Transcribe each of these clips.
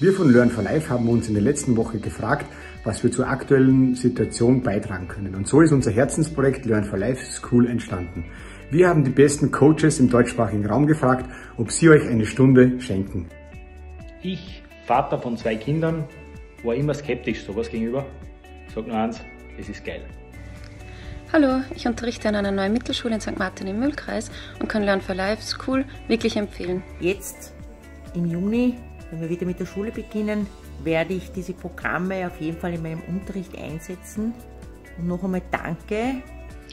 Wir von Learn for Life haben uns in der letzten Woche gefragt, was wir zur aktuellen Situation beitragen können. Und so ist unser Herzensprojekt Learn for Life School entstanden. Wir haben die besten Coaches im deutschsprachigen Raum gefragt, ob sie euch eine Stunde schenken. Ich, Vater von zwei Kindern, war immer skeptisch sowas gegenüber. Sag nur eins, es ist geil. Hallo, ich unterrichte an einer neuen Mittelschule in St. Martin im Müllkreis und kann Learn for Life School wirklich empfehlen. Jetzt im Juni wenn wir wieder mit der Schule beginnen, werde ich diese Programme auf jeden Fall in meinem Unterricht einsetzen. Und noch einmal danke.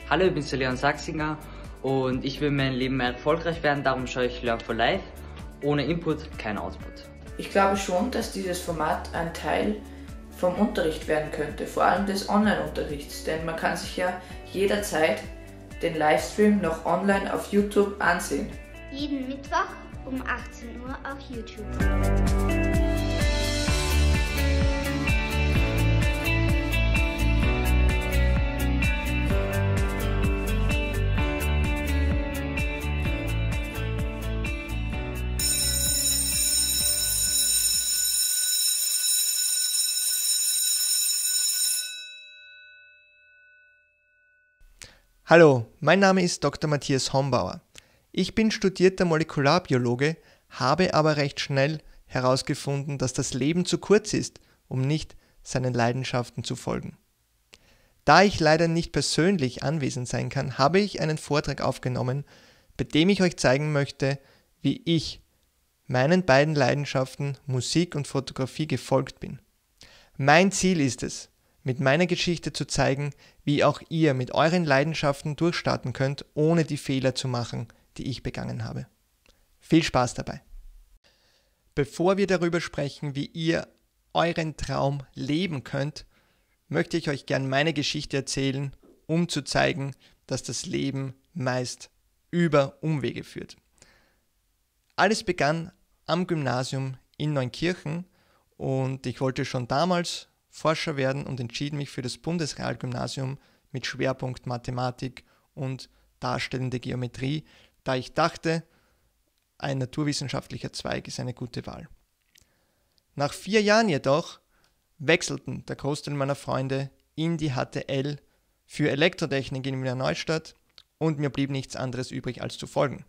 Hallo, ich bin Leon Sachsinger und ich will mein Leben erfolgreich werden, darum schaue ich Learn for Life. Ohne Input kein Output. Ich glaube schon, dass dieses Format ein Teil vom Unterricht werden könnte, vor allem des Online-Unterrichts, denn man kann sich ja jederzeit den Livestream noch online auf YouTube ansehen. Jeden Mittwoch um 18 Uhr auf YouTube. Hallo, mein Name ist Dr. Matthias Hombauer. Ich bin studierter Molekularbiologe, habe aber recht schnell herausgefunden, dass das Leben zu kurz ist, um nicht seinen Leidenschaften zu folgen. Da ich leider nicht persönlich anwesend sein kann, habe ich einen Vortrag aufgenommen, bei dem ich euch zeigen möchte, wie ich meinen beiden Leidenschaften Musik und Fotografie gefolgt bin. Mein Ziel ist es, mit meiner Geschichte zu zeigen, wie auch ihr mit euren Leidenschaften durchstarten könnt, ohne die Fehler zu machen, die ich begangen habe. Viel Spaß dabei! Bevor wir darüber sprechen, wie ihr euren Traum leben könnt, möchte ich euch gern meine Geschichte erzählen, um zu zeigen, dass das Leben meist über Umwege führt. Alles begann am Gymnasium in Neunkirchen und ich wollte schon damals Forscher werden und entschied mich für das Bundesrealgymnasium mit Schwerpunkt Mathematik und darstellende Geometrie, da ich dachte, ein naturwissenschaftlicher Zweig ist eine gute Wahl. Nach vier Jahren jedoch wechselten der Großteil meiner Freunde in die HTL für Elektrotechnik in Wiener Neustadt und mir blieb nichts anderes übrig als zu folgen.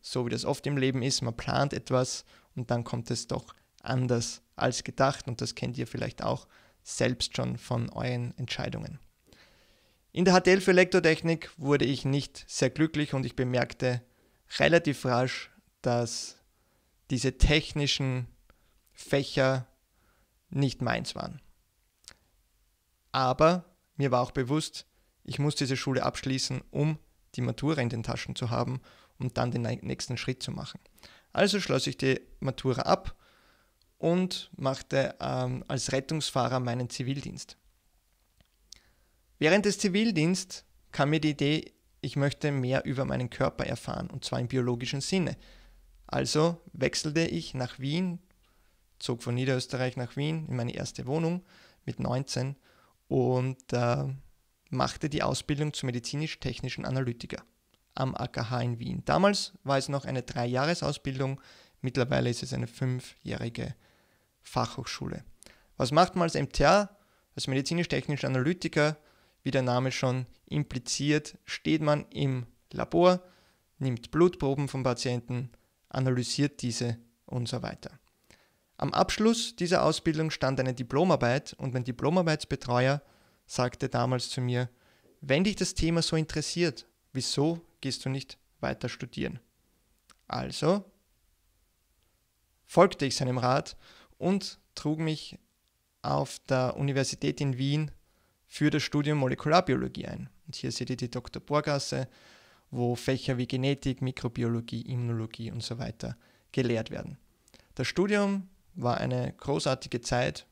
So wie das oft im Leben ist, man plant etwas und dann kommt es doch anders als gedacht und das kennt ihr vielleicht auch selbst schon von euren Entscheidungen. In der HTL für Elektrotechnik wurde ich nicht sehr glücklich und ich bemerkte relativ rasch, dass diese technischen Fächer nicht meins waren. Aber mir war auch bewusst, ich muss diese Schule abschließen, um die Matura in den Taschen zu haben und um dann den nächsten Schritt zu machen. Also schloss ich die Matura ab und machte ähm, als Rettungsfahrer meinen Zivildienst. Während des Zivildienstes kam mir die Idee ich möchte mehr über meinen Körper erfahren, und zwar im biologischen Sinne. Also wechselte ich nach Wien, zog von Niederösterreich nach Wien in meine erste Wohnung mit 19 und äh, machte die Ausbildung zum medizinisch-technischen Analytiker am AKH in Wien. Damals war es noch eine Dreijahresausbildung, mittlerweile ist es eine fünfjährige Fachhochschule. Was macht man als MTA, als medizinisch-technischer Analytiker? wie der Name schon impliziert, steht man im Labor, nimmt Blutproben vom Patienten, analysiert diese und so weiter. Am Abschluss dieser Ausbildung stand eine Diplomarbeit und mein Diplomarbeitsbetreuer sagte damals zu mir, wenn dich das Thema so interessiert, wieso gehst du nicht weiter studieren? Also folgte ich seinem Rat und trug mich auf der Universität in Wien für das Studium Molekularbiologie ein. Und hier seht ihr die Dr. Borgasse, wo Fächer wie Genetik, Mikrobiologie, Immunologie und so weiter gelehrt werden. Das Studium war eine großartige Zeit,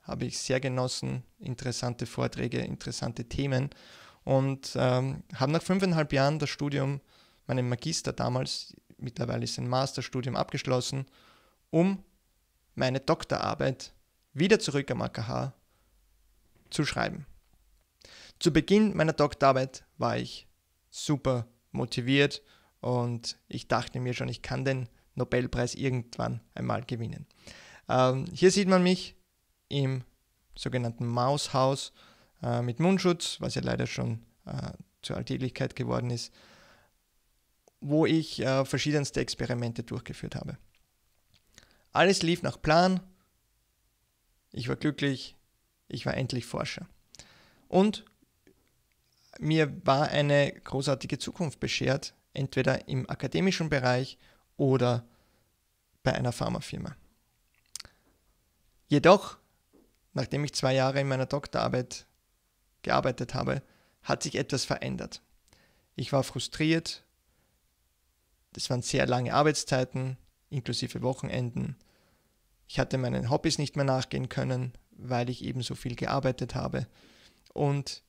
habe ich sehr genossen, interessante Vorträge, interessante Themen und ähm, habe nach fünfeinhalb Jahren das Studium, meinen Magister damals, mittlerweile ist ein Masterstudium abgeschlossen, um meine Doktorarbeit wieder zurück am AKH zu schreiben. Zu Beginn meiner Doktorarbeit war ich super motiviert und ich dachte mir schon, ich kann den Nobelpreis irgendwann einmal gewinnen. Ähm, hier sieht man mich im sogenannten Maushaus äh, mit Mundschutz, was ja leider schon äh, zur Alltäglichkeit geworden ist, wo ich äh, verschiedenste Experimente durchgeführt habe. Alles lief nach Plan, ich war glücklich, ich war endlich Forscher. Und mir war eine großartige Zukunft beschert, entweder im akademischen Bereich oder bei einer Pharmafirma. Jedoch, nachdem ich zwei Jahre in meiner Doktorarbeit gearbeitet habe, hat sich etwas verändert. Ich war frustriert, es waren sehr lange Arbeitszeiten, inklusive Wochenenden. Ich hatte meinen Hobbys nicht mehr nachgehen können, weil ich eben so viel gearbeitet habe. Und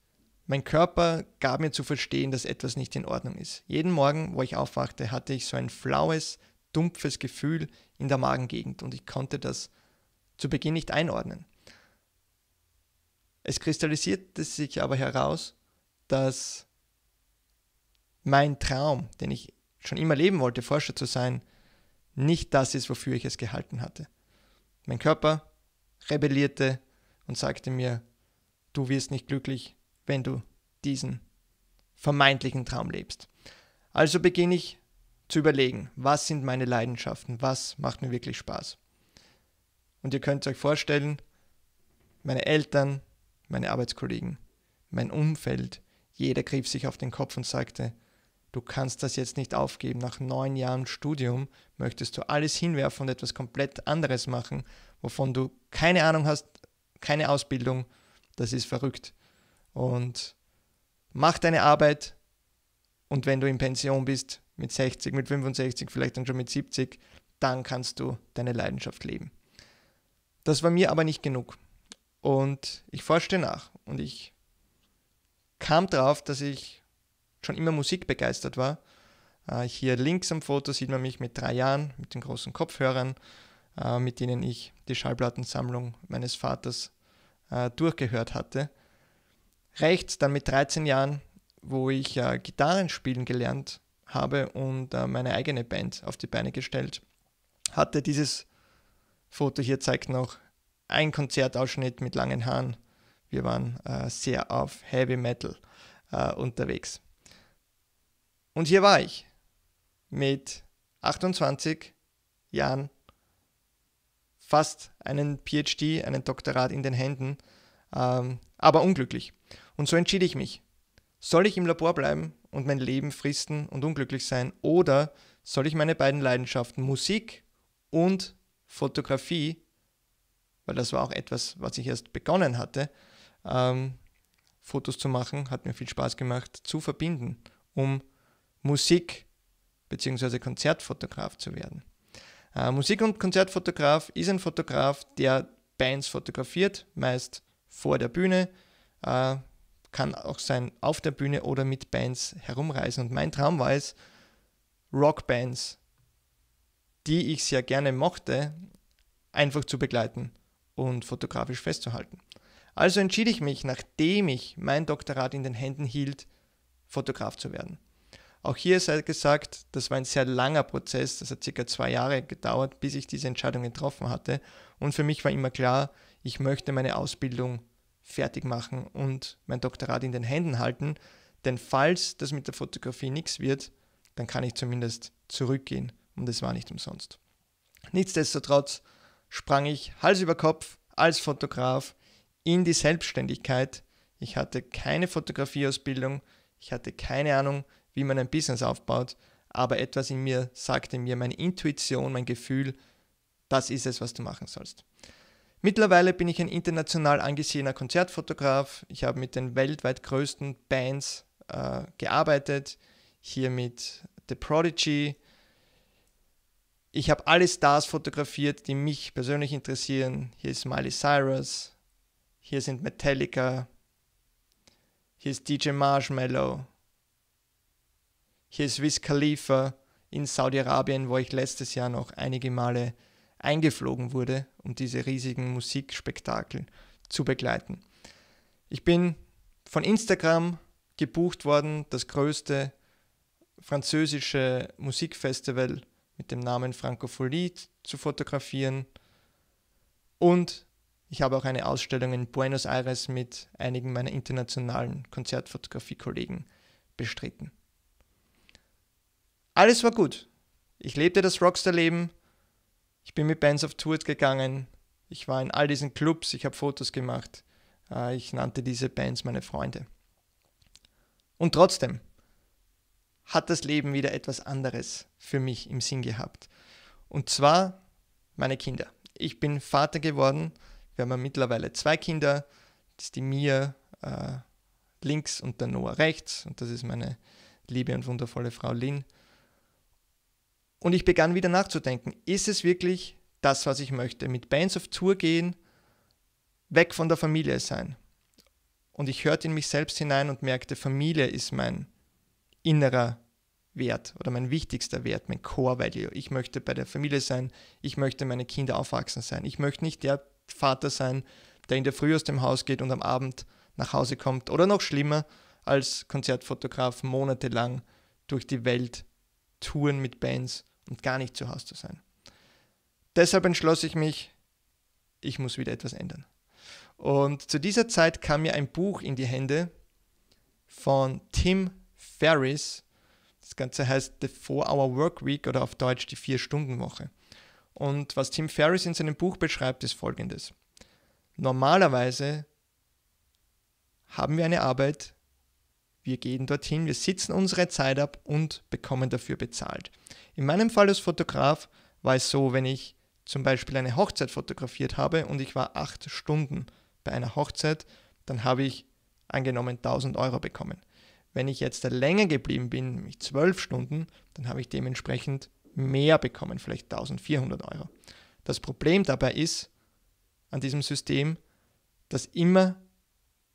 mein Körper gab mir zu verstehen, dass etwas nicht in Ordnung ist. Jeden Morgen, wo ich aufwachte, hatte ich so ein flaues, dumpfes Gefühl in der Magengegend und ich konnte das zu Beginn nicht einordnen. Es kristallisierte sich aber heraus, dass mein Traum, den ich schon immer leben wollte, Forscher zu sein, nicht das ist, wofür ich es gehalten hatte. Mein Körper rebellierte und sagte mir, du wirst nicht glücklich, wenn du diesen vermeintlichen Traum lebst. Also beginne ich zu überlegen, was sind meine Leidenschaften, was macht mir wirklich Spaß. Und ihr könnt euch vorstellen, meine Eltern, meine Arbeitskollegen, mein Umfeld, jeder griff sich auf den Kopf und sagte, du kannst das jetzt nicht aufgeben, nach neun Jahren Studium möchtest du alles hinwerfen und etwas komplett anderes machen, wovon du keine Ahnung hast, keine Ausbildung, das ist verrückt. Und mach deine Arbeit und wenn du in Pension bist, mit 60, mit 65, vielleicht dann schon mit 70, dann kannst du deine Leidenschaft leben. Das war mir aber nicht genug. Und ich forschte nach und ich kam drauf, dass ich schon immer musikbegeistert war. Äh, hier links am Foto sieht man mich mit drei Jahren, mit den großen Kopfhörern, äh, mit denen ich die Schallplattensammlung meines Vaters äh, durchgehört hatte rechts dann mit 13 Jahren, wo ich äh, Gitarrenspielen gelernt habe und äh, meine eigene Band auf die Beine gestellt, hatte dieses Foto hier zeigt noch ein Konzertausschnitt mit langen Haaren. Wir waren äh, sehr auf Heavy Metal äh, unterwegs. Und hier war ich mit 28 Jahren fast einen PhD, einen Doktorat in den Händen, ähm, aber unglücklich. Und so entschied ich mich. Soll ich im Labor bleiben und mein Leben fristen und unglücklich sein oder soll ich meine beiden Leidenschaften Musik und Fotografie, weil das war auch etwas, was ich erst begonnen hatte, ähm, Fotos zu machen, hat mir viel Spaß gemacht, zu verbinden, um Musik bzw. Konzertfotograf zu werden. Äh, Musik- und Konzertfotograf ist ein Fotograf, der Bands fotografiert, meist vor der Bühne, äh, kann auch sein auf der Bühne oder mit Bands herumreisen. Und mein Traum war es, Rockbands, die ich sehr gerne mochte, einfach zu begleiten und fotografisch festzuhalten. Also entschied ich mich, nachdem ich mein Doktorat in den Händen hielt, Fotograf zu werden. Auch hier sei gesagt, das war ein sehr langer Prozess, das hat circa zwei Jahre gedauert, bis ich diese Entscheidung getroffen hatte. Und für mich war immer klar, ich möchte meine Ausbildung fertig machen und mein Doktorat in den Händen halten. Denn falls das mit der Fotografie nichts wird, dann kann ich zumindest zurückgehen. Und es war nicht umsonst. Nichtsdestotrotz sprang ich Hals über Kopf als Fotograf in die Selbstständigkeit. Ich hatte keine Fotografieausbildung, ich hatte keine Ahnung, wie man ein Business aufbaut, aber etwas in mir sagte mir, meine Intuition, mein Gefühl, das ist es, was du machen sollst. Mittlerweile bin ich ein international angesehener Konzertfotograf. Ich habe mit den weltweit größten Bands äh, gearbeitet, hier mit The Prodigy. Ich habe alle Stars fotografiert, die mich persönlich interessieren. Hier ist Miley Cyrus, hier sind Metallica, hier ist DJ Marshmallow, hier ist Wiz Khalifa in Saudi-Arabien, wo ich letztes Jahr noch einige Male eingeflogen wurde, um diese riesigen Musikspektakel zu begleiten. Ich bin von Instagram gebucht worden, das größte französische Musikfestival mit dem Namen Francophonie zu fotografieren. Und ich habe auch eine Ausstellung in Buenos Aires mit einigen meiner internationalen Konzertfotografie-Kollegen bestritten. Alles war gut. Ich lebte das Rockstar-Leben, ich bin mit Bands auf Tour gegangen. Ich war in all diesen Clubs. Ich habe Fotos gemacht. Äh, ich nannte diese Bands meine Freunde. Und trotzdem hat das Leben wieder etwas anderes für mich im Sinn gehabt. Und zwar meine Kinder. Ich bin Vater geworden. Wir haben mittlerweile zwei Kinder. Das ist die Mia äh, links und der Noah rechts. Und das ist meine liebe und wundervolle Frau Lynn. Und ich begann wieder nachzudenken, ist es wirklich das, was ich möchte? Mit Bands auf Tour gehen, weg von der Familie sein. Und ich hörte in mich selbst hinein und merkte, Familie ist mein innerer Wert oder mein wichtigster Wert, mein Core Value. Ich möchte bei der Familie sein, ich möchte meine Kinder aufwachsen sein. Ich möchte nicht der Vater sein, der in der Früh aus dem Haus geht und am Abend nach Hause kommt oder noch schlimmer, als Konzertfotograf monatelang durch die Welt touren mit Bands und gar nicht zu Hause zu sein. Deshalb entschloss ich mich, ich muss wieder etwas ändern. Und zu dieser Zeit kam mir ein Buch in die Hände von Tim Ferriss. Das Ganze heißt The Four-Hour Work Week oder auf Deutsch die Vier-Stunden-Woche. Und was Tim Ferriss in seinem Buch beschreibt, ist folgendes. Normalerweise haben wir eine Arbeit, wir gehen dorthin, wir sitzen unsere Zeit ab und bekommen dafür bezahlt. In meinem Fall als Fotograf war es so, wenn ich zum Beispiel eine Hochzeit fotografiert habe und ich war acht Stunden bei einer Hochzeit, dann habe ich angenommen 1000 Euro bekommen. Wenn ich jetzt länger geblieben bin, nämlich zwölf Stunden, dann habe ich dementsprechend mehr bekommen, vielleicht 1400 Euro. Das Problem dabei ist an diesem System, dass immer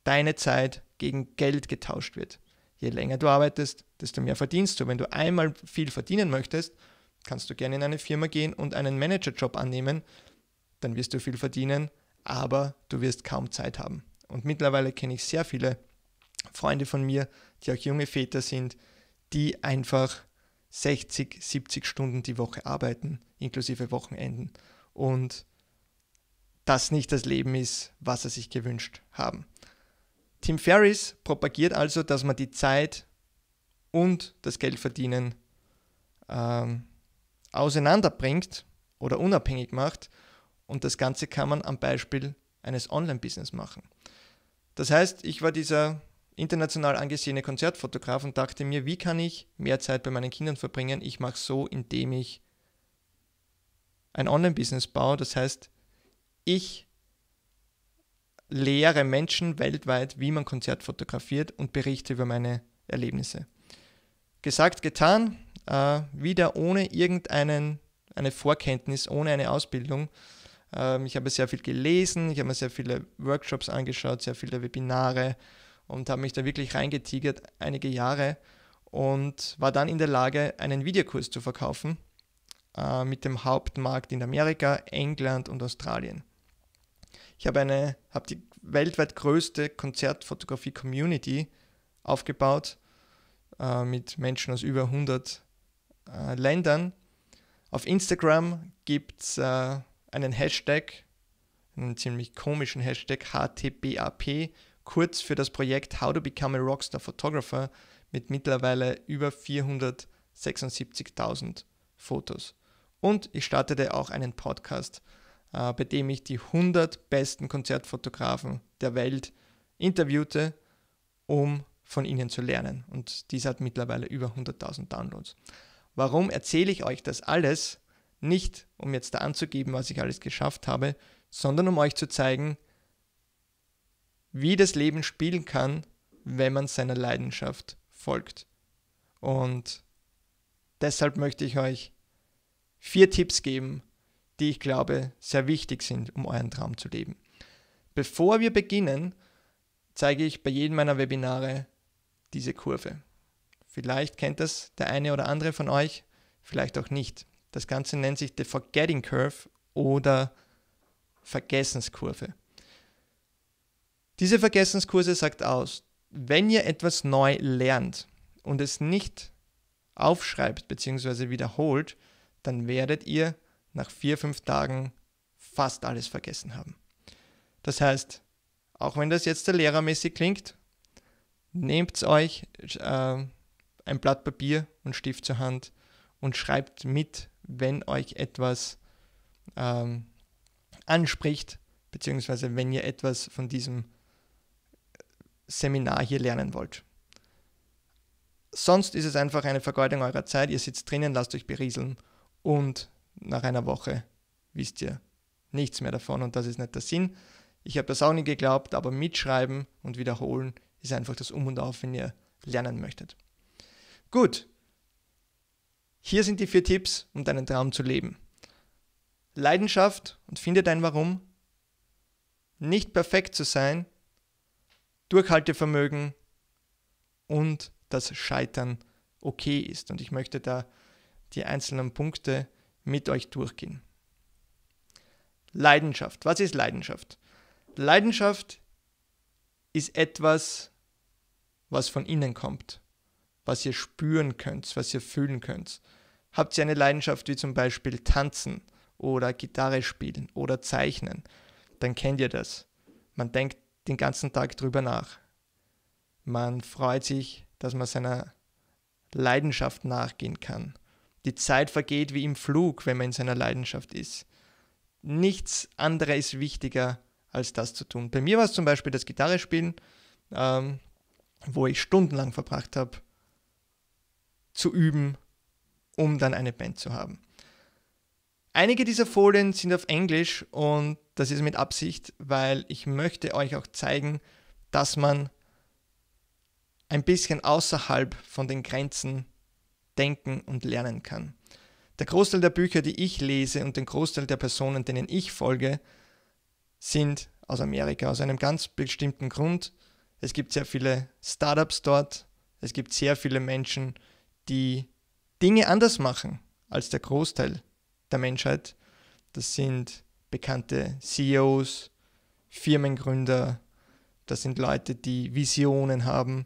deine Zeit gegen Geld getauscht wird. Je länger du arbeitest, desto mehr verdienst du. Wenn du einmal viel verdienen möchtest, kannst du gerne in eine Firma gehen und einen Managerjob annehmen, dann wirst du viel verdienen, aber du wirst kaum Zeit haben. Und mittlerweile kenne ich sehr viele Freunde von mir, die auch junge Väter sind, die einfach 60, 70 Stunden die Woche arbeiten, inklusive Wochenenden. Und das nicht das Leben ist, was sie sich gewünscht haben. Tim Ferriss propagiert also, dass man die Zeit und das Geldverdienen ähm, auseinanderbringt oder unabhängig macht. Und das Ganze kann man am Beispiel eines Online-Business machen. Das heißt, ich war dieser international angesehene Konzertfotograf und dachte mir, wie kann ich mehr Zeit bei meinen Kindern verbringen? Ich mache so, indem ich ein Online-Business baue. Das heißt, ich lehre Menschen weltweit, wie man Konzert fotografiert und berichte über meine Erlebnisse. Gesagt, getan, äh, wieder ohne irgendeinen eine Vorkenntnis, ohne eine Ausbildung. Ähm, ich habe sehr viel gelesen, ich habe mir sehr viele Workshops angeschaut, sehr viele Webinare und habe mich da wirklich reingetigert einige Jahre und war dann in der Lage, einen Videokurs zu verkaufen äh, mit dem Hauptmarkt in Amerika, England und Australien. Ich habe eine, habe die weltweit größte Konzertfotografie-Community aufgebaut äh, mit Menschen aus über 100 äh, Ländern. Auf Instagram gibt es äh, einen Hashtag, einen ziemlich komischen Hashtag HTBAP, kurz für das Projekt How to Become a Rockstar Photographer mit mittlerweile über 476.000 Fotos. Und ich startete auch einen Podcast äh, bei dem ich die 100 besten Konzertfotografen der Welt interviewte, um von ihnen zu lernen. Und dies hat mittlerweile über 100.000 Downloads. Warum erzähle ich euch das alles? Nicht, um jetzt da anzugeben, was ich alles geschafft habe, sondern um euch zu zeigen, wie das Leben spielen kann, wenn man seiner Leidenschaft folgt. Und deshalb möchte ich euch vier Tipps geben, die ich glaube sehr wichtig sind, um euren Traum zu leben. Bevor wir beginnen, zeige ich bei jedem meiner Webinare diese Kurve. Vielleicht kennt das der eine oder andere von euch, vielleicht auch nicht. Das Ganze nennt sich The Forgetting Curve oder Vergessenskurve. Diese Vergessenskurse sagt aus, wenn ihr etwas neu lernt und es nicht aufschreibt bzw. wiederholt, dann werdet ihr nach vier, fünf Tagen fast alles vergessen haben. Das heißt, auch wenn das jetzt der lehrermäßig klingt, nehmt euch äh, ein Blatt Papier und Stift zur Hand und schreibt mit, wenn euch etwas ähm, anspricht, beziehungsweise wenn ihr etwas von diesem Seminar hier lernen wollt. Sonst ist es einfach eine Vergeudung eurer Zeit. Ihr sitzt drinnen, lasst euch berieseln und nach einer Woche wisst ihr nichts mehr davon und das ist nicht der Sinn. Ich habe das auch nie geglaubt, aber mitschreiben und wiederholen ist einfach das Um und Auf, wenn ihr lernen möchtet. Gut, hier sind die vier Tipps, um deinen Traum zu leben. Leidenschaft und finde dein Warum. Nicht perfekt zu sein. Durchhaltevermögen und das Scheitern okay ist. Und ich möchte da die einzelnen Punkte mit euch durchgehen. Leidenschaft. Was ist Leidenschaft? Leidenschaft ist etwas, was von innen kommt, was ihr spüren könnt, was ihr fühlen könnt. Habt ihr eine Leidenschaft wie zum Beispiel Tanzen oder Gitarre spielen oder Zeichnen, dann kennt ihr das. Man denkt den ganzen Tag drüber nach. Man freut sich, dass man seiner Leidenschaft nachgehen kann. Die Zeit vergeht wie im Flug, wenn man in seiner Leidenschaft ist. Nichts anderes ist wichtiger, als das zu tun. Bei mir war es zum Beispiel das Gitarrespielen, ähm, wo ich stundenlang verbracht habe, zu üben, um dann eine Band zu haben. Einige dieser Folien sind auf Englisch und das ist mit Absicht, weil ich möchte euch auch zeigen, dass man ein bisschen außerhalb von den Grenzen denken und lernen kann. Der Großteil der Bücher, die ich lese und den Großteil der Personen, denen ich folge, sind aus Amerika, aus einem ganz bestimmten Grund. Es gibt sehr viele Startups dort, es gibt sehr viele Menschen, die Dinge anders machen als der Großteil der Menschheit. Das sind bekannte CEOs, Firmengründer, das sind Leute, die Visionen haben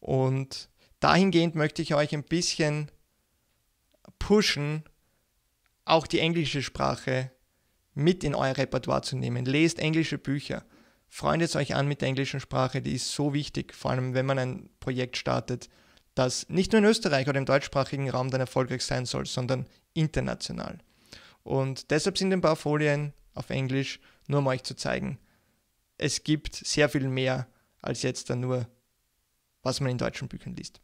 und dahingehend möchte ich euch ein bisschen pushen, auch die englische Sprache mit in euer Repertoire zu nehmen. Lest englische Bücher. Freundet euch an mit der englischen Sprache, die ist so wichtig, vor allem wenn man ein Projekt startet, das nicht nur in Österreich oder im deutschsprachigen Raum dann erfolgreich sein soll, sondern international. Und deshalb sind ein paar Folien auf Englisch, nur um euch zu zeigen, es gibt sehr viel mehr als jetzt dann nur, was man in deutschen Büchern liest.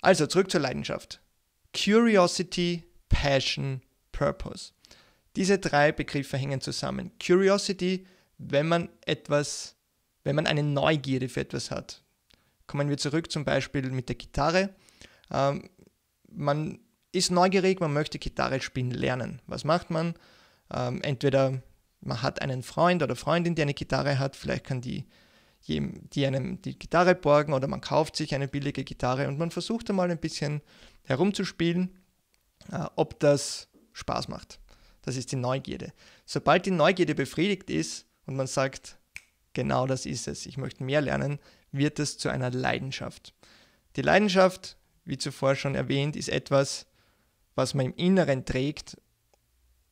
Also zurück zur Leidenschaft. Curiosity, Passion, Purpose. Diese drei Begriffe hängen zusammen. Curiosity, wenn man etwas, wenn man eine Neugierde für etwas hat. Kommen wir zurück zum Beispiel mit der Gitarre. Ähm, man ist neugierig, man möchte Gitarre spielen lernen. Was macht man? Ähm, entweder man hat einen Freund oder Freundin, die eine Gitarre hat, vielleicht kann die die einem die Gitarre borgen oder man kauft sich eine billige Gitarre und man versucht einmal ein bisschen herumzuspielen, äh, ob das Spaß macht. Das ist die Neugierde. Sobald die Neugierde befriedigt ist und man sagt, genau das ist es, ich möchte mehr lernen, wird es zu einer Leidenschaft. Die Leidenschaft, wie zuvor schon erwähnt, ist etwas, was man im Inneren trägt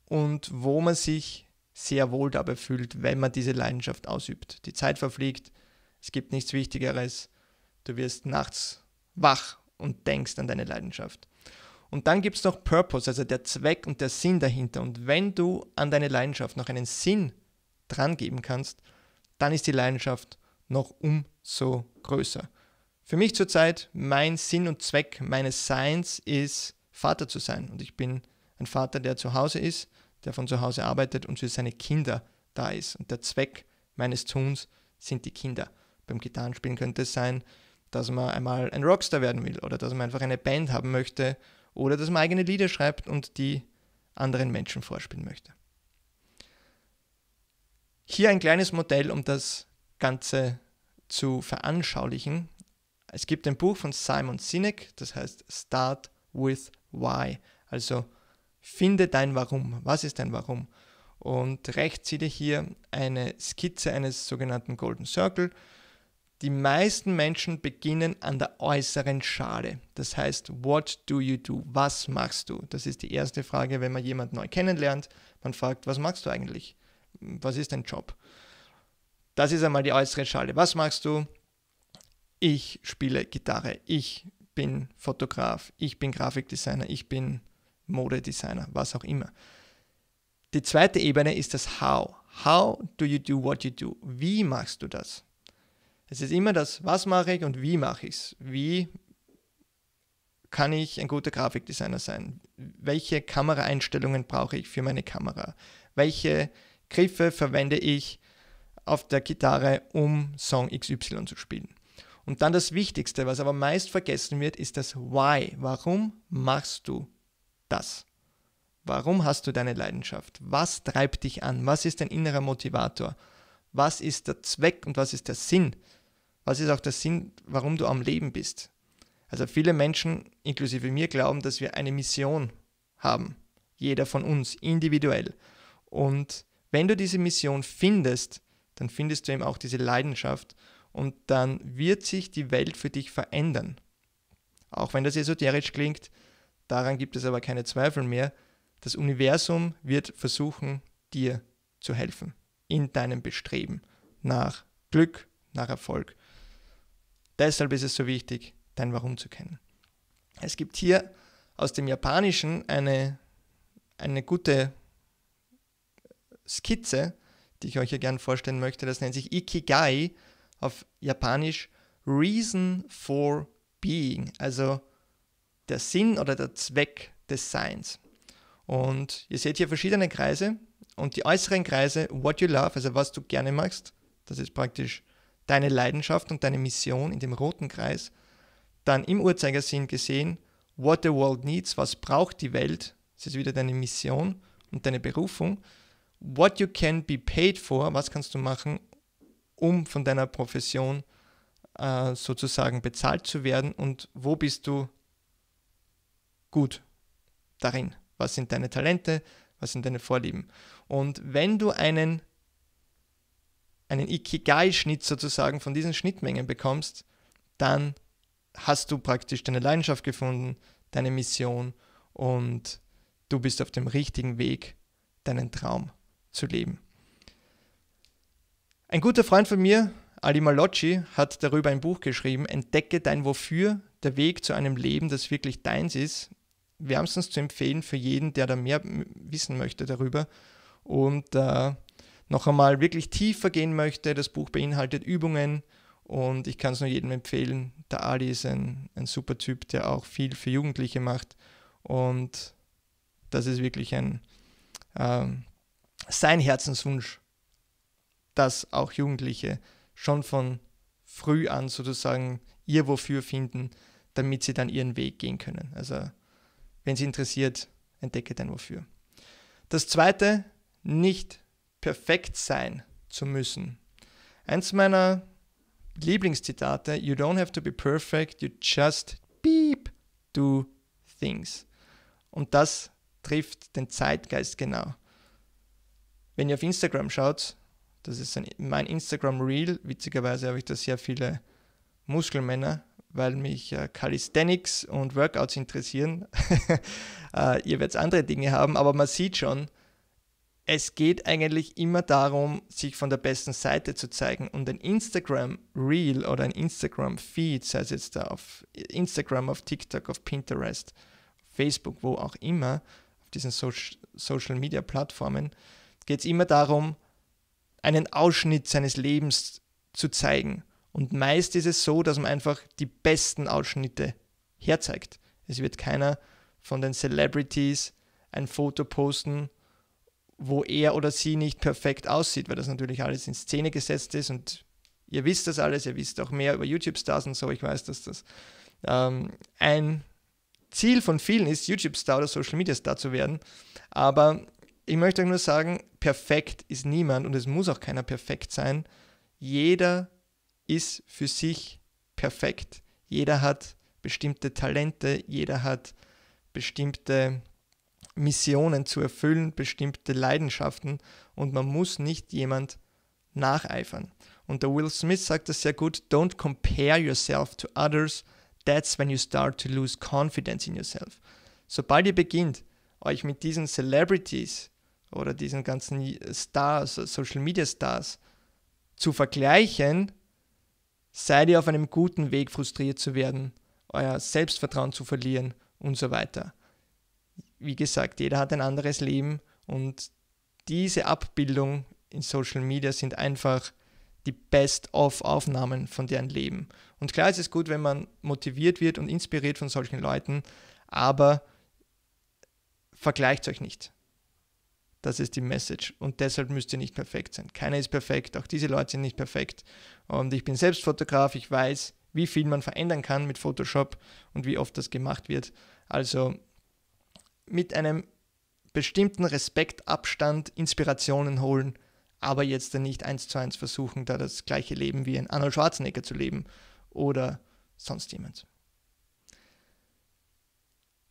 und wo man sich sehr wohl dabei fühlt, wenn man diese Leidenschaft ausübt. Die Zeit verfliegt, es gibt nichts Wichtigeres. Du wirst nachts wach und denkst an deine Leidenschaft. Und dann gibt es noch Purpose, also der Zweck und der Sinn dahinter. Und wenn du an deine Leidenschaft noch einen Sinn dran geben kannst, dann ist die Leidenschaft noch umso größer. Für mich zurzeit, mein Sinn und Zweck meines Seins ist, Vater zu sein. Und ich bin ein Vater, der zu Hause ist, der von zu Hause arbeitet und für seine Kinder da ist. Und der Zweck meines Tuns sind die Kinder. Beim Gitarrenspielen könnte es sein, dass man einmal ein Rockstar werden will oder dass man einfach eine Band haben möchte oder dass man eigene Lieder schreibt und die anderen Menschen vorspielen möchte. Hier ein kleines Modell, um das Ganze zu veranschaulichen. Es gibt ein Buch von Simon Sinek, das heißt Start with Why, also Finde dein Warum. Was ist dein Warum? Und rechts seht ihr hier eine Skizze eines sogenannten Golden Circle. Die meisten Menschen beginnen an der äußeren Schale. Das heißt, what do you do? Was machst du? Das ist die erste Frage, wenn man jemanden neu kennenlernt. Man fragt, was machst du eigentlich? Was ist dein Job? Das ist einmal die äußere Schale. Was machst du? Ich spiele Gitarre. Ich bin Fotograf. Ich bin Grafikdesigner. Ich bin Modedesigner, was auch immer. Die zweite Ebene ist das How. How do you do what you do? Wie machst du das? Es ist immer das, was mache ich und wie mache ich es? Wie kann ich ein guter Grafikdesigner sein? Welche Kameraeinstellungen brauche ich für meine Kamera? Welche Griffe verwende ich auf der Gitarre, um Song XY zu spielen? Und dann das Wichtigste, was aber meist vergessen wird, ist das Why. Warum machst du das. Warum hast du deine Leidenschaft? Was treibt dich an? Was ist dein innerer Motivator? Was ist der Zweck und was ist der Sinn? Was ist auch der Sinn, warum du am Leben bist? Also viele Menschen, inklusive mir, glauben, dass wir eine Mission haben. Jeder von uns, individuell. Und wenn du diese Mission findest, dann findest du eben auch diese Leidenschaft und dann wird sich die Welt für dich verändern. Auch wenn das esoterisch klingt, daran gibt es aber keine Zweifel mehr, das Universum wird versuchen, dir zu helfen in deinem Bestreben nach Glück, nach Erfolg. Deshalb ist es so wichtig, dein Warum zu kennen. Es gibt hier aus dem Japanischen eine, eine gute Skizze, die ich euch hier gern vorstellen möchte. Das nennt sich Ikigai auf Japanisch Reason for Being. Also der Sinn oder der Zweck des Seins. Und ihr seht hier verschiedene Kreise und die äußeren Kreise, what you love, also was du gerne magst, das ist praktisch deine Leidenschaft und deine Mission in dem roten Kreis. Dann im Uhrzeigersinn gesehen, what the world needs, was braucht die Welt, das ist wieder deine Mission und deine Berufung. What you can be paid for, was kannst du machen, um von deiner Profession äh, sozusagen bezahlt zu werden und wo bist du gut darin? Was sind deine Talente? Was sind deine Vorlieben? Und wenn du einen, einen Ikigai-Schnitt sozusagen von diesen Schnittmengen bekommst, dann hast du praktisch deine Leidenschaft gefunden, deine Mission und du bist auf dem richtigen Weg, deinen Traum zu leben. Ein guter Freund von mir, Ali Malocci, hat darüber ein Buch geschrieben, Entdecke dein Wofür, der Weg zu einem Leben, das wirklich deins ist, wärmstens zu empfehlen für jeden, der da mehr wissen möchte darüber und äh, noch einmal wirklich tiefer gehen möchte. Das Buch beinhaltet Übungen und ich kann es nur jedem empfehlen. Der Ali ist ein, ein super Typ, der auch viel für Jugendliche macht und das ist wirklich ein, äh, sein Herzenswunsch, dass auch Jugendliche schon von früh an sozusagen ihr Wofür finden, damit sie dann ihren Weg gehen können. Also wenn sie interessiert, entdecke dein Wofür. Das zweite, nicht perfekt sein zu müssen. Eins meiner Lieblingszitate, You don't have to be perfect, you just beep, do things. Und das trifft den Zeitgeist genau. Wenn ihr auf Instagram schaut, das ist ein, mein Instagram Reel, witzigerweise habe ich da sehr viele Muskelmänner weil mich äh, Calisthenics und Workouts interessieren. äh, ihr werdet andere Dinge haben, aber man sieht schon, es geht eigentlich immer darum, sich von der besten Seite zu zeigen und ein Instagram Reel oder ein Instagram Feed, sei es jetzt da auf Instagram, auf TikTok, auf Pinterest, Facebook, wo auch immer, auf diesen so Social Media Plattformen, geht es immer darum, einen Ausschnitt seines Lebens zu zeigen. Und meist ist es so, dass man einfach die besten Ausschnitte herzeigt. Es wird keiner von den Celebrities ein Foto posten, wo er oder sie nicht perfekt aussieht, weil das natürlich alles in Szene gesetzt ist und ihr wisst das alles, ihr wisst auch mehr über YouTube-Stars und so, ich weiß, dass das ähm, ein Ziel von vielen ist, YouTube-Star oder Social-Media-Star zu werden, aber ich möchte euch nur sagen, perfekt ist niemand und es muss auch keiner perfekt sein. Jeder ist für sich perfekt. Jeder hat bestimmte Talente, jeder hat bestimmte Missionen zu erfüllen, bestimmte Leidenschaften und man muss nicht jemand nacheifern. Und der Will Smith sagt das sehr gut, don't compare yourself to others, that's when you start to lose confidence in yourself. Sobald ihr beginnt, euch mit diesen Celebrities oder diesen ganzen Stars, Social Media Stars zu vergleichen, Seid ihr auf einem guten Weg, frustriert zu werden, euer Selbstvertrauen zu verlieren und so weiter. Wie gesagt, jeder hat ein anderes Leben und diese Abbildung in Social Media sind einfach die Best-of-Aufnahmen von deren Leben. Und klar ist es gut, wenn man motiviert wird und inspiriert von solchen Leuten, aber vergleicht euch nicht. Das ist die Message. Und deshalb müsst ihr nicht perfekt sein. Keiner ist perfekt, auch diese Leute sind nicht perfekt. Und ich bin selbst Fotograf, ich weiß, wie viel man verändern kann mit Photoshop und wie oft das gemacht wird. Also mit einem bestimmten Respektabstand Inspirationen holen, aber jetzt dann nicht eins zu eins versuchen, da das gleiche Leben wie ein Arnold Schwarzenegger zu leben oder sonst jemand.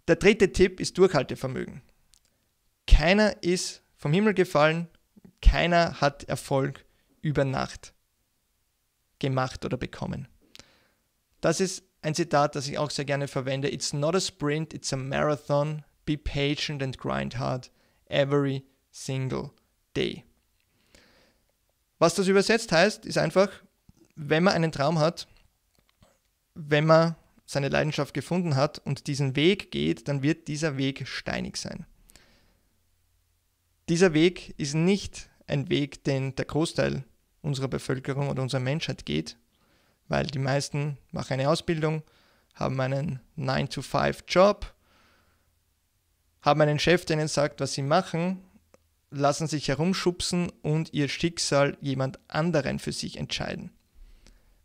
Der dritte Tipp ist Durchhaltevermögen. Keiner ist vom Himmel gefallen, keiner hat Erfolg über Nacht gemacht oder bekommen. Das ist ein Zitat, das ich auch sehr gerne verwende. It's not a sprint, it's a marathon. Be patient and grind hard every single day. Was das übersetzt heißt, ist einfach, wenn man einen Traum hat, wenn man seine Leidenschaft gefunden hat und diesen Weg geht, dann wird dieser Weg steinig sein. Dieser Weg ist nicht ein Weg, den der Großteil unserer Bevölkerung oder unserer Menschheit geht, weil die meisten machen eine Ausbildung, haben einen 9-to-5-Job, haben einen Chef, der ihnen sagt, was sie machen, lassen sich herumschubsen und ihr Schicksal jemand anderen für sich entscheiden.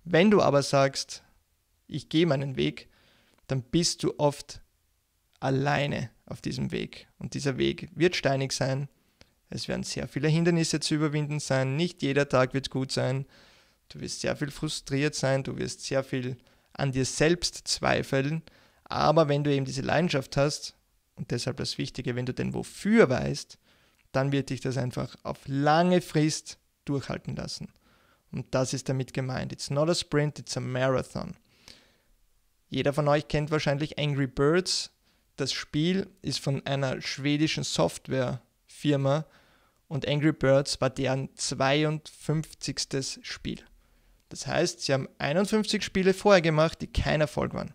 Wenn du aber sagst, ich gehe meinen Weg, dann bist du oft alleine auf diesem Weg. Und dieser Weg wird steinig sein, es werden sehr viele Hindernisse zu überwinden sein. Nicht jeder Tag wird gut sein. Du wirst sehr viel frustriert sein. Du wirst sehr viel an dir selbst zweifeln. Aber wenn du eben diese Leidenschaft hast, und deshalb das Wichtige, wenn du denn wofür weißt, dann wird dich das einfach auf lange Frist durchhalten lassen. Und das ist damit gemeint. It's not a sprint, it's a marathon. Jeder von euch kennt wahrscheinlich Angry Birds. Das Spiel ist von einer schwedischen Softwarefirma und Angry Birds war deren 52. Spiel. Das heißt, sie haben 51 Spiele vorher gemacht, die kein Erfolg waren.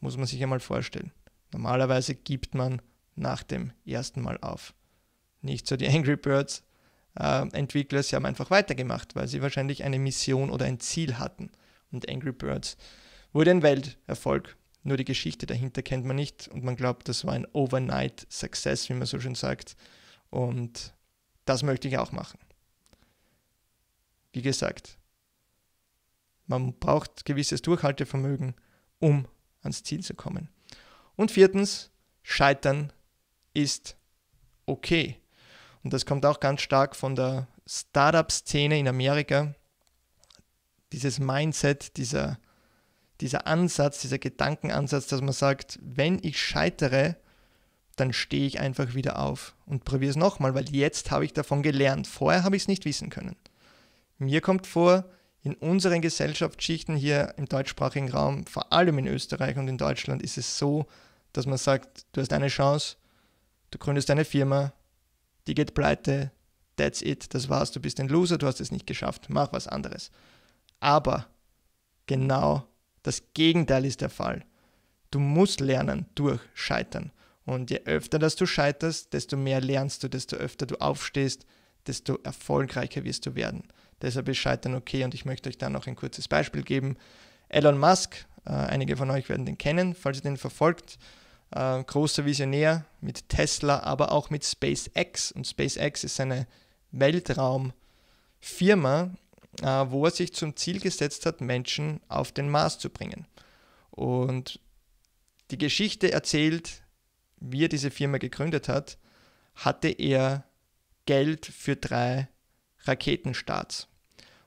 Muss man sich einmal vorstellen. Normalerweise gibt man nach dem ersten Mal auf. Nicht so die Angry Birds äh, Entwickler, sie haben einfach weitergemacht, weil sie wahrscheinlich eine Mission oder ein Ziel hatten. Und Angry Birds wurde ein Welterfolg. Nur die Geschichte dahinter kennt man nicht und man glaubt, das war ein Overnight Success, wie man so schön sagt. Und das möchte ich auch machen. Wie gesagt, man braucht gewisses Durchhaltevermögen, um ans Ziel zu kommen. Und viertens, Scheitern ist okay. Und das kommt auch ganz stark von der Startup-Szene in Amerika. Dieses Mindset, dieser, dieser Ansatz, dieser Gedankenansatz, dass man sagt, wenn ich scheitere, dann stehe ich einfach wieder auf und probiere es nochmal, weil jetzt habe ich davon gelernt. Vorher habe ich es nicht wissen können. Mir kommt vor, in unseren Gesellschaftsschichten hier im deutschsprachigen Raum, vor allem in Österreich und in Deutschland, ist es so, dass man sagt, du hast eine Chance, du gründest eine Firma, die geht pleite, that's it, das war's, du bist ein Loser, du hast es nicht geschafft, mach was anderes. Aber genau das Gegenteil ist der Fall. Du musst lernen durch Scheitern. Und je öfter, dass du scheiterst, desto mehr lernst du, desto öfter du aufstehst, desto erfolgreicher wirst du werden. Deshalb ist Scheitern okay und ich möchte euch da noch ein kurzes Beispiel geben. Elon Musk, äh, einige von euch werden den kennen, falls ihr den verfolgt, äh, großer Visionär mit Tesla, aber auch mit SpaceX. Und SpaceX ist eine Weltraumfirma, äh, wo er sich zum Ziel gesetzt hat, Menschen auf den Mars zu bringen. Und die Geschichte erzählt, wie er diese Firma gegründet hat, hatte er Geld für drei Raketenstarts.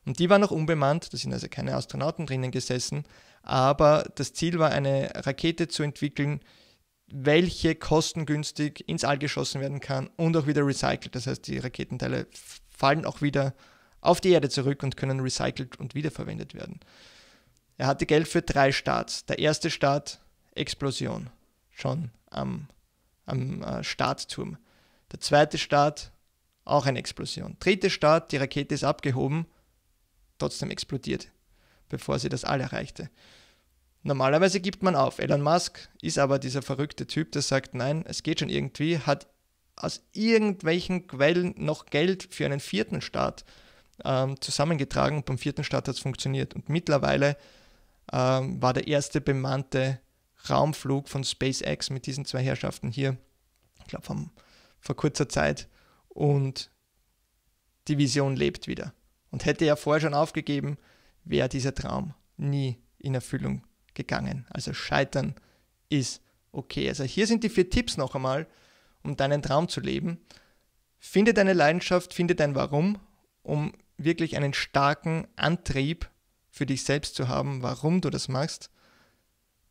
Und die waren noch unbemannt, da sind also keine Astronauten drinnen gesessen, aber das Ziel war, eine Rakete zu entwickeln, welche kostengünstig ins All geschossen werden kann und auch wieder recycelt. Das heißt, die Raketenteile fallen auch wieder auf die Erde zurück und können recycelt und wiederverwendet werden. Er hatte Geld für drei Starts. Der erste Start, Explosion, schon am am äh, Startturm. Der zweite Start, auch eine Explosion. Dritte Start, die Rakete ist abgehoben, trotzdem explodiert, bevor sie das All erreichte. Normalerweise gibt man auf. Elon Musk ist aber dieser verrückte Typ, der sagt, nein, es geht schon irgendwie, hat aus irgendwelchen Quellen noch Geld für einen vierten Start ähm, zusammengetragen und beim vierten Start hat es funktioniert. Und mittlerweile ähm, war der erste bemannte Raumflug von SpaceX mit diesen zwei Herrschaften hier, ich glaube vor kurzer Zeit, und die Vision lebt wieder. Und hätte er vorher schon aufgegeben, wäre dieser Traum nie in Erfüllung gegangen. Also scheitern ist okay. Also hier sind die vier Tipps noch einmal, um deinen Traum zu leben. Finde deine Leidenschaft, finde dein Warum, um wirklich einen starken Antrieb für dich selbst zu haben, warum du das machst.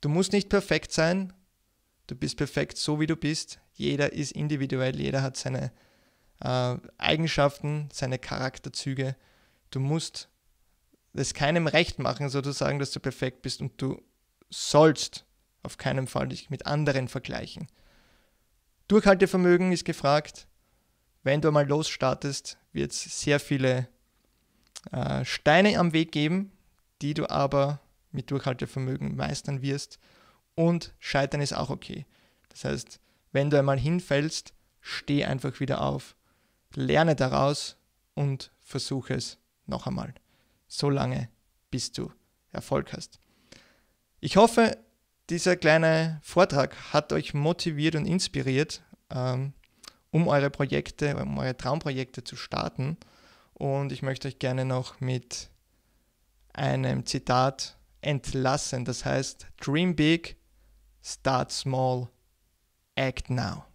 Du musst nicht perfekt sein. Du bist perfekt, so wie du bist. Jeder ist individuell, jeder hat seine äh, Eigenschaften, seine Charakterzüge. Du musst es keinem recht machen, sozusagen, dass du perfekt bist und du sollst auf keinen Fall dich mit anderen vergleichen. Durchhaltevermögen ist gefragt. Wenn du mal losstartest, wird es sehr viele äh, Steine am Weg geben, die du aber mit Durchhaltevermögen meistern wirst. Und Scheitern ist auch okay. Das heißt, wenn du einmal hinfällst, steh einfach wieder auf, lerne daraus und versuche es noch einmal. So lange, bis du Erfolg hast. Ich hoffe, dieser kleine Vortrag hat euch motiviert und inspiriert, ähm, um eure Projekte, um eure Traumprojekte zu starten. Und ich möchte euch gerne noch mit einem Zitat entlassen. Das heißt, dream big, start small, act now.